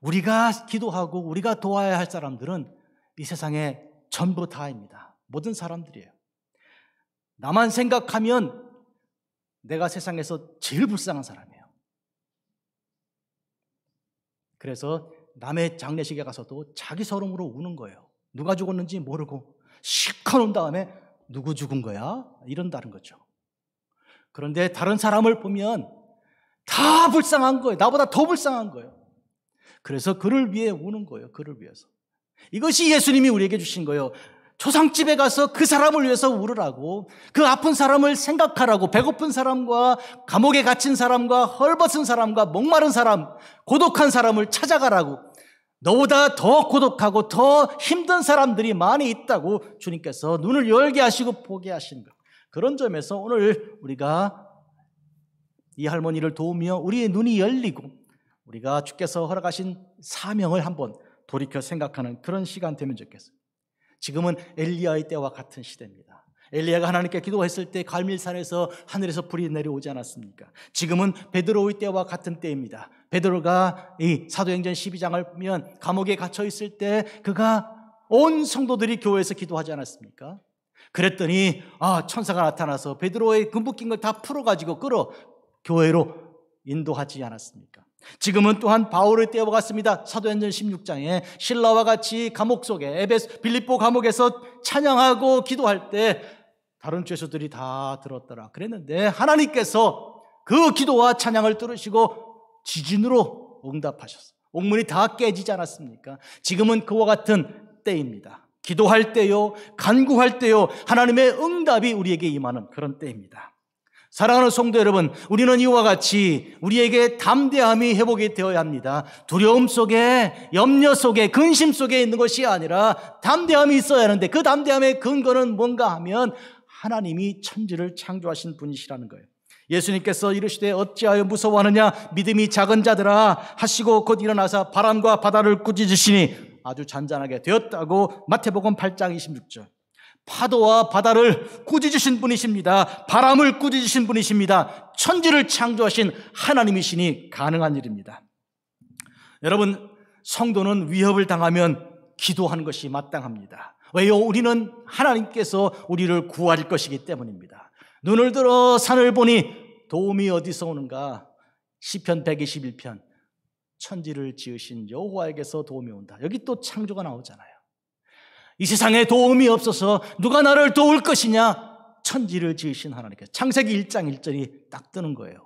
우리가 기도하고 우리가 도와야 할 사람들은 이 세상에 전부 다입니다. 모든 사람들이에요. 나만 생각하면 내가 세상에서 제일 불쌍한 사람이에요. 그래서 남의 장례식에 가서도 자기 서름으로 우는 거예요. 누가 죽었는지 모르고 시커 논 다음에 누구 죽은 거야? 이런다는 거죠. 그런데 다른 사람을 보면 다 불쌍한 거예요. 나보다 더 불쌍한 거예요. 그래서 그를 위해 우는 거예요. 그를 위해서. 이것이 예수님이 우리에게 주신 거예요. 초상집에 가서 그 사람을 위해서 울으라고, 그 아픈 사람을 생각하라고, 배고픈 사람과 감옥에 갇힌 사람과 헐벗은 사람과 목마른 사람, 고독한 사람을 찾아가라고, 너보다 더 고독하고 더 힘든 사람들이 많이 있다고 주님께서 눈을 열게 하시고 보게 하신 것. 그런 점에서 오늘 우리가 이 할머니를 도우며 우리의 눈이 열리고 우리가 주께서 허락하신 사명을 한번 돌이켜 생각하는 그런 시간 되면 좋겠어요. 지금은 엘리야의 때와 같은 시대입니다. 엘리야가 하나님께 기도했을 때 갈밀산에서 하늘에서 불이 내려오지 않았습니까? 지금은 베드로의 때와 같은 때입니다. 베드로가 이 사도행전 12장을 보면 감옥에 갇혀 있을 때 그가 온 성도들이 교회에서 기도하지 않았습니까? 그랬더니 아 천사가 나타나서 베드로의 금붙긴 걸다 풀어가지고 끌어 교회로 인도하지 않았습니까? 지금은 또한 바울을 떼어갔습니다. 사도행전 16장에 신라와 같이 감옥 속에 에베스 빌립보 감옥에서 찬양하고 기도할 때 다른 죄수들이 다 들었더라. 그랬는데 하나님께서 그 기도와 찬양을 들으시고 지진으로 응답하셨어. 옥문이 다 깨지지 않았습니까? 지금은 그와 같은 때입니다. 기도할 때요, 간구할 때요, 하나님의 응답이 우리에게 임하는 그런 때입니다. 사랑하는 성도 여러분, 우리는 이와 같이 우리에게 담대함이 회복이 되어야 합니다. 두려움 속에, 염려 속에, 근심 속에 있는 것이 아니라 담대함이 있어야 하는데 그 담대함의 근거는 뭔가 하면 하나님이 천지를 창조하신 분이시라는 거예요. 예수님께서 이르시되 어찌하여 무서워하느냐 믿음이 작은 자들아 하시고 곧 일어나서 바람과 바다를 꾸짖으시니 아주 잔잔하게 되었다고 마태복음 8장 26절. 파도와 바다를 꾸짖으신 분이십니다. 바람을 꾸짖으신 분이십니다. 천지를 창조하신 하나님이시니 가능한 일입니다. 여러분, 성도는 위협을 당하면 기도하는 것이 마땅합니다. 왜요? 우리는 하나님께서 우리를 구할 것이기 때문입니다. 눈을 들어 산을 보니 도움이 어디서 오는가? 시편 121편. 천지를 지으신 여호와에게서 도움이 온다. 여기 또 창조가 나오잖아요. 이 세상에 도움이 없어서 누가 나를 도울 것이냐? 천지를 지으신 하나님께 창세기 1장 1절이 딱 뜨는 거예요.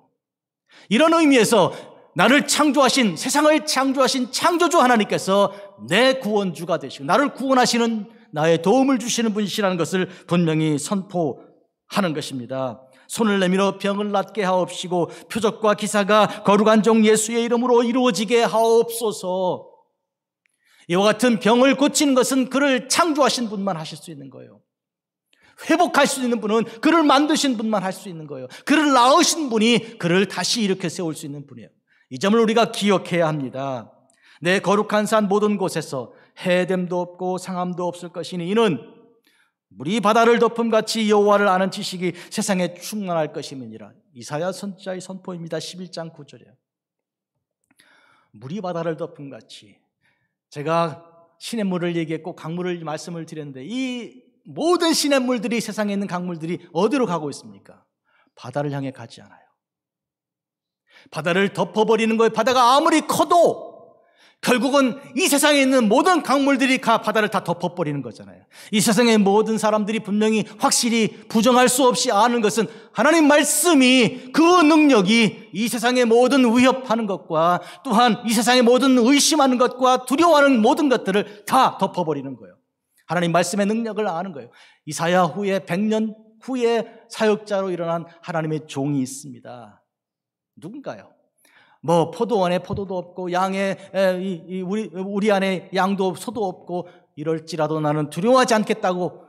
이런 의미에서 나를 창조하신 세상을 창조하신 창조주 하나님께서 내 구원주가 되시고 나를 구원하시는 나의 도움을 주시는 분이시라는 것을 분명히 선포하는 것입니다. 손을 내밀어 병을 낫게 하옵시고 표적과 기사가 거룩한 종 예수의 이름으로 이루어지게 하옵소서. 이와 같은 병을 고치는 것은 그를 창조하신 분만 하실 수 있는 거예요. 회복할 수 있는 분은 그를 만드신 분만 할 수 있는 거예요. 그를 낳으신 분이 그를 다시 이렇게 세울 수 있는 분이에요. 이 점을 우리가 기억해야 합니다. 내 거룩한 산 모든 곳에서 해됨도 없고 상함도 없을 것이니 이는 물이 바다를 덮음 같이 여호와를 아는 지식이 세상에 충만할 것임이니라. 이사야 선자의 선포입니다. 11장 9절에. 물이 바다를 덮음 같이 제가 신의 물을 얘기했고 강물을 말씀을 드렸는데 이 모든 신의 물들이 세상에 있는 강물들이 어디로 가고 있습니까? 바다를 향해 가지 않아요. 바다를 덮어버리는 거예요. 바다가 아무리 커도 결국은 이 세상에 있는 모든 강물들이 가 바다를 다 덮어버리는 거잖아요. 이 세상의 모든 사람들이 분명히 확실히 부정할 수 없이 아는 것은 하나님 말씀이 그 능력이 이 세상의 모든 위협하는 것과 또한 이 세상의 모든 의심하는 것과 두려워하는 모든 것들을 다 덮어버리는 거예요. 하나님 말씀의 능력을 아는 거예요. 이사야 후에 100년 후에 사역자로 일어난 하나님의 종이 있습니다. 누군가요? 뭐 포도원에 포도도 없고 양에 우리 우리 안에 양도 소도 없고 이럴지라도 나는 두려워하지 않겠다고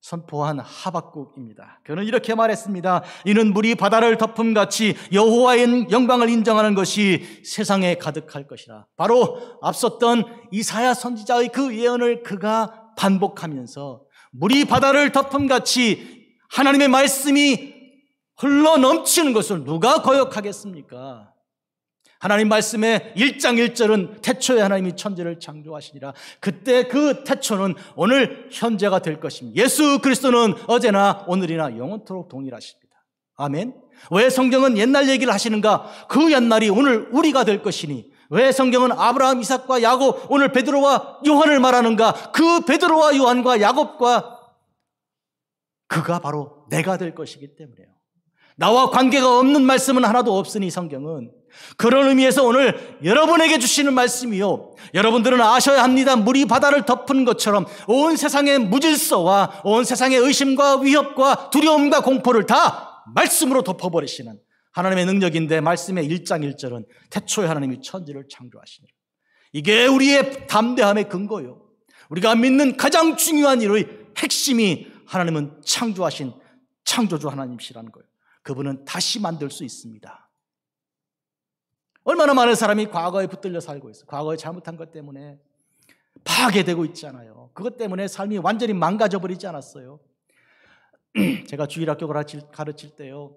선포한 하박국입니다. 그는 이렇게 말했습니다. 이는 물이 바다를 덮음 같이 여호와의 영광을 인정하는 것이 세상에 가득할 것이라. 바로 앞섰던 이사야 선지자의 그 예언을 그가 반복하면서 물이 바다를 덮음 같이 하나님의 말씀이 흘러 넘치는 것을 누가 거역하겠습니까? 하나님 말씀에 1장 1절은 태초에 하나님이 천지를 창조하시니라. 그때 그 태초는 오늘 현재가 될 것입니다. 예수 그리스도는 어제나 오늘이나 영원토록 동일하십니다. 아멘. 왜 성경은 옛날 얘기를 하시는가? 그 옛날이 오늘 우리가 될 것이니 왜 성경은 아브라함, 이삭과 야곱, 오늘 베드로와 요한을 말하는가? 그 베드로와 요한과 야곱과 그가 바로 내가 될 것이기 때문에요. 나와 관계가 없는 말씀은 하나도 없으니 성경은 그런 의미에서 오늘 여러분에게 주시는 말씀이요. 여러분들은 아셔야 합니다. 물이 바다를 덮은 것처럼 온 세상의 무질서와 온 세상의 의심과 위협과 두려움과 공포를 다 말씀으로 덮어버리시는 하나님의 능력인데 말씀의 1장 1절은 태초에 하나님이 천지를 창조하시니 이게 우리의 담대함의 근거요. 우리가 믿는 가장 중요한 일의 핵심이 하나님은 창조하신 창조주 하나님이시라는 거예요. 그분은 다시 만들 수 있습니다. 얼마나 많은 사람이 과거에 붙들려 살고 있어. 과거에 잘못한 것 때문에 파괴되고 있잖아요. 그것 때문에 삶이 완전히 망가져 버리지 않았어요. 제가 주일학교 가르칠, 가르칠 때요.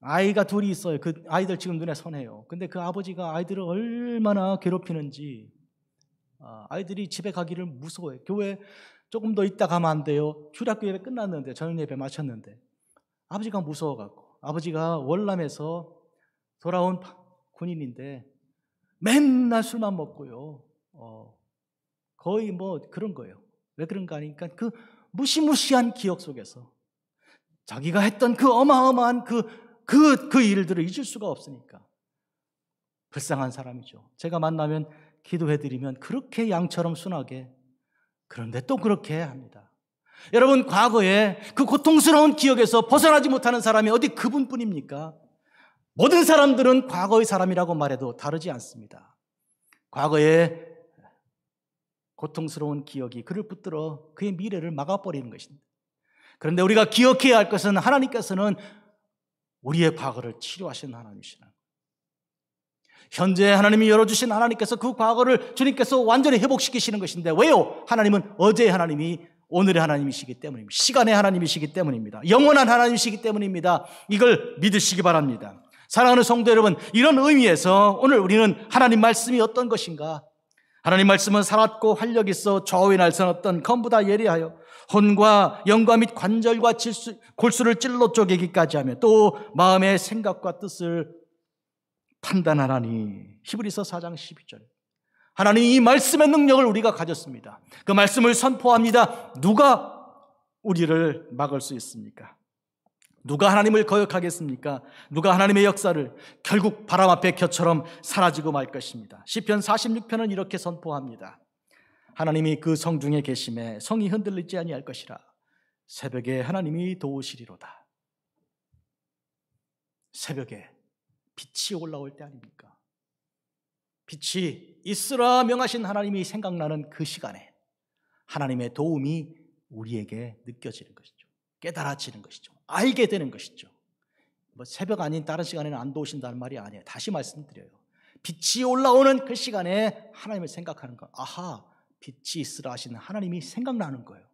아이가 둘이 있어요. 그 아이들 지금 눈에 선해요. 근데 그 아버지가 아이들을 얼마나 괴롭히는지 아, 아이들이 집에 가기를 무서워해. 교회 조금 더 있다 가면 안 돼요. 주일학교 예배 끝났는데 저녁 예배 마쳤는데 아버지가 무서워갖고 아버지가 월남에서 돌아온 군인인데 맨날 술만 먹고요. 어, 거의 뭐 그런 거예요. 왜 그런가 하니까 그 무시무시한 기억 속에서 자기가 했던 그 어마어마한 그, 그, 그 일들을 잊을 수가 없으니까. 불쌍한 사람이죠. 제가 만나면 기도해드리면 그렇게 양처럼 순하게 그런데 또 그렇게 합니다. 여러분, 과거에 그 고통스러운 기억에서 벗어나지 못하는 사람이 어디 그분뿐입니까? 모든 사람들은 과거의 사람이라고 말해도 다르지 않습니다. 과거에 고통스러운 기억이 그를 붙들어 그의 미래를 막아버리는 것입니다. 그런데 우리가 기억해야 할 것은 하나님께서는 우리의 과거를 치료하신 하나님이시라. 현재 하나님이 열어주신 하나님께서 그 과거를 주님께서 완전히 회복시키시는 것인데 왜요? 하나님은 어제의 하나님이 오늘의 하나님이시기 때문입니다. 시간의 하나님이시기 때문입니다. 영원한 하나님이시기 때문입니다. 이걸 믿으시기 바랍니다. 사랑하는 성도 여러분, 이런 의미에서 오늘 우리는 하나님 말씀이 어떤 것인가? 하나님 말씀은 살았고 활력 있어 좌우의 날선 어떤 검보다 예리하여 혼과 영과 및 관절과 질수, 골수를 찔러 쪼개기까지 하며 또 마음의 생각과 뜻을 판단하라니 히브리서 4장 12절 하나님 이 말씀의 능력을 우리가 가졌습니다. 그 말씀을 선포합니다. 누가 우리를 막을 수 있습니까? 누가 하나님을 거역하겠습니까? 누가 하나님의 역사를 결국 바람 앞에 겨처럼 사라지고 말 것입니다. 시편 46편은 이렇게 선포합니다. 하나님이 그 성중에 계심에 성이 흔들리지 아니할 것이라 새벽에 하나님이 도우시리로다. 새벽에 빛이 올라올 때 아닙니까? 빛이 있으라 명하신 하나님이 생각나는 그 시간에 하나님의 도움이 우리에게 느껴지는 것이죠. 깨달아지는 것이죠. 알게 되는 것이죠. 뭐 새벽 아닌 다른 시간에는 안 도우신다는 말이 아니에요. 다시 말씀드려요. 빛이 올라오는 그 시간에 하나님을 생각하는 것. 아하, 빛이 있으라 하시는 하나님이 생각나는 거예요.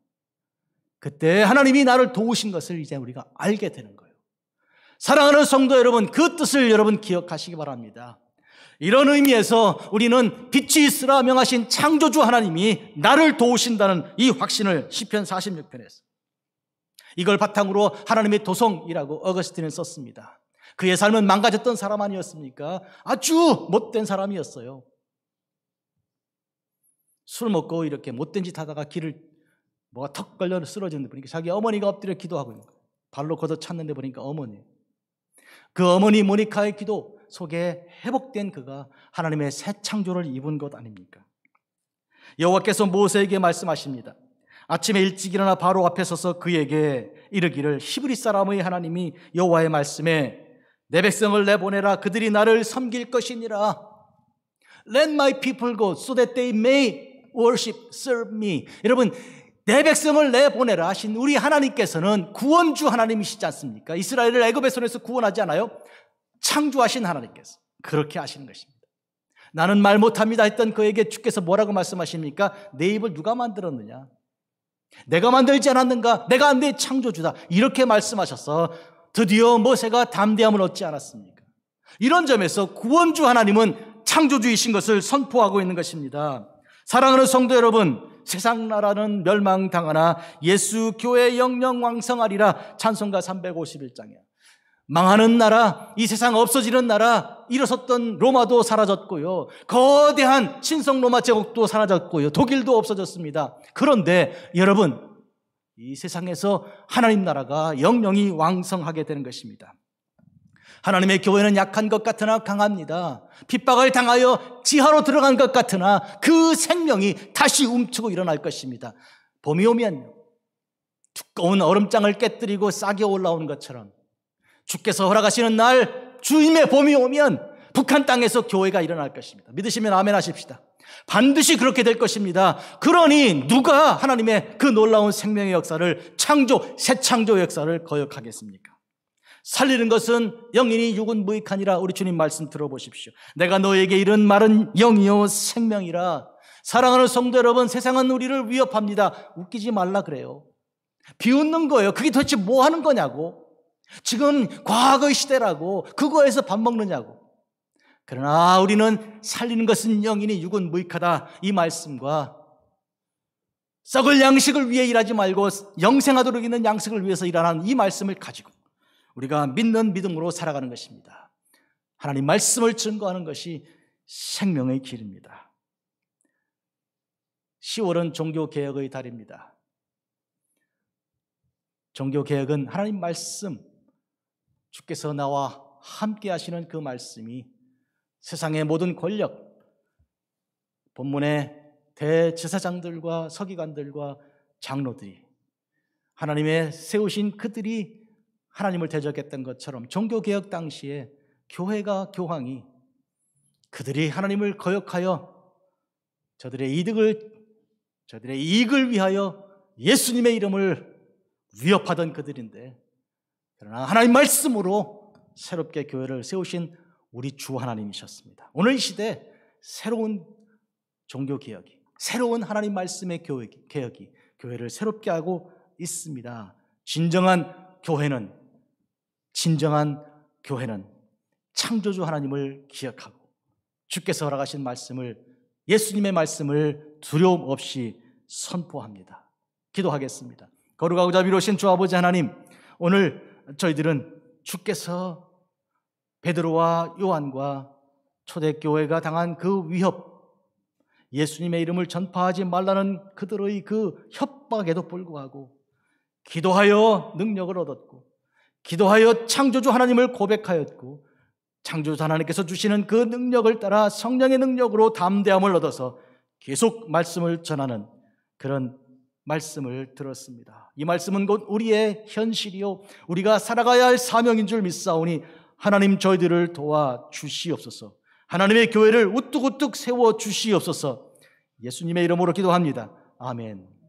그때 하나님이 나를 도우신 것을 이제 우리가 알게 되는 거예요. 사랑하는 성도 여러분, 그 뜻을 여러분 기억하시기 바랍니다. 이런 의미에서 우리는 빛이 있으라 명하신 창조주 하나님이 나를 도우신다는 이 확신을 시편 46편에서 이걸 바탕으로 하나님의 도성이라고 어거스틴은 썼습니다. 그의 삶은 망가졌던 사람 아니었습니까? 아주 못된 사람이었어요. 술 먹고 이렇게 못된 짓 하다가 길을 뭐가 턱 걸려 쓰러지는데 보니까 자기 어머니가 엎드려 기도하고 있는 거예요. 발로 걷어 찼는데 보니까 어머니. 그 어머니 모니카의 기도 속에 회복된 그가 하나님의 새 창조를 입은 것 아닙니까? 여호와께서 모세에게 말씀하십니다. 아침에 일찍 일어나 바로 앞에 서서 그에게 이르기를 히브리 사람의 하나님이 여호와의 말씀에 내 백성을 내보내라 그들이 나를 섬길 것이니라. Let my people go so that they may worship serve me. 여러분 내 백성을 내보내라 하신 우리 하나님께서는 구원주 하나님이시지 않습니까? 이스라엘을 애굽의 손에서 구원하지 않아요? 창조하신 하나님께서 그렇게 하시는 것입니다. 나는 말 못합니다 했던 그에게 주께서 뭐라고 말씀하십니까? 내 입을 누가 만들었느냐? 내가 만들지 않았는가? 내가 내 창조주다. 이렇게 말씀하셔서 드디어 모세가 담대함을 얻지 않았습니까? 이런 점에서 구원주 하나님은 창조주이신 것을 선포하고 있는 것입니다. 사랑하는 성도 여러분, 세상 나라는 멸망당하나 예수 교회 영영 왕성하리라 찬송가 351장이야. 망하는 나라, 이 세상 없어지는 나라, 일어섰던 로마도 사라졌고요. 거대한 신성 로마 제국도 사라졌고요. 독일도 없어졌습니다. 그런데 여러분, 이 세상에서 하나님 나라가 영영이 왕성하게 되는 것입니다. 하나님의 교회는 약한 것 같으나 강합니다. 핍박을 당하여 지하로 들어간 것 같으나 그 생명이 다시 움츠고 일어날 것입니다. 봄이 오면 두꺼운 얼음장을 깨뜨리고 싸게 올라온 것처럼 주께서 허락하시는 날 주님의 봄이 오면 북한 땅에서 교회가 일어날 것입니다. 믿으시면 아멘 하십시다. 반드시 그렇게 될 것입니다. 그러니 누가 하나님의 그 놀라운 생명의 역사를 창조, 새 창조 역사를 거역하겠습니까? 살리는 것은 영이니 육은 무익하니라 우리 주님 말씀 들어보십시오. 내가 너에게 이런 말은 영이요 생명이라. 사랑하는 성도 여러분, 세상은 우리를 위협합니다. 웃기지 말라 그래요. 비웃는 거예요. 그게 도대체 뭐 하는 거냐고. 지금 과거의 시대라고 그거에서 밥 먹느냐고. 그러나 우리는 살리는 것은 영이니 육은 무익하다 이 말씀과 썩을 양식을 위해 일하지 말고 영생하도록 있는 양식을 위해서 일하는 이 말씀을 가지고 우리가 믿는 믿음으로 살아가는 것입니다. 하나님 말씀을 증거하는 것이 생명의 길입니다. 10월은 종교개혁의 달입니다. 종교개혁은 하나님 말씀, 주께서 나와 함께 하시는 그 말씀이 세상의 모든 권력, 본문의 대제사장들과 서기관들과 장로들이 하나님의 세우신 그들이 하나님을 대적했던 것처럼 종교개혁 당시에 교회가 교황이 그들이 하나님을 거역하여 저들의 이득을, 저들의 이익을 위하여 예수님의 이름을 위협하던 그들인데 그러나 하나님 말씀으로 새롭게 교회를 세우신 우리 주 하나님이셨습니다. 오늘 이 시대 새로운 종교 개혁이 새로운 하나님 말씀의 교회 개혁이 교회를 새롭게 하고 있습니다. 진정한 교회는 진정한 교회는 창조주 하나님을 기억하고 주께서 허락하신 말씀을 예수님의 말씀을 두려움 없이 선포합니다. 기도하겠습니다. 거룩하고 자비로신주 아버지 하나님, 오늘 저희들은 주께서 베드로와 요한과 초대교회가 당한 그 위협, 예수님의 이름을 전파하지 말라는 그들의 그 협박에도 불구하고 기도하여 능력을 얻었고 기도하여 창조주 하나님을 고백하였고 창조주 하나님께서 주시는 그 능력을 따라 성령의 능력으로 담대함을 얻어서 계속 말씀을 전하는 그런 말씀을 들었습니다. 이 말씀은 곧 우리의 현실이요. 우리가 살아가야 할 사명인 줄 믿사오니 하나님 저희들을 도와 주시옵소서. 하나님의 교회를 우뚝우뚝 세워 주시옵소서. 예수님의 이름으로 기도합니다. 아멘.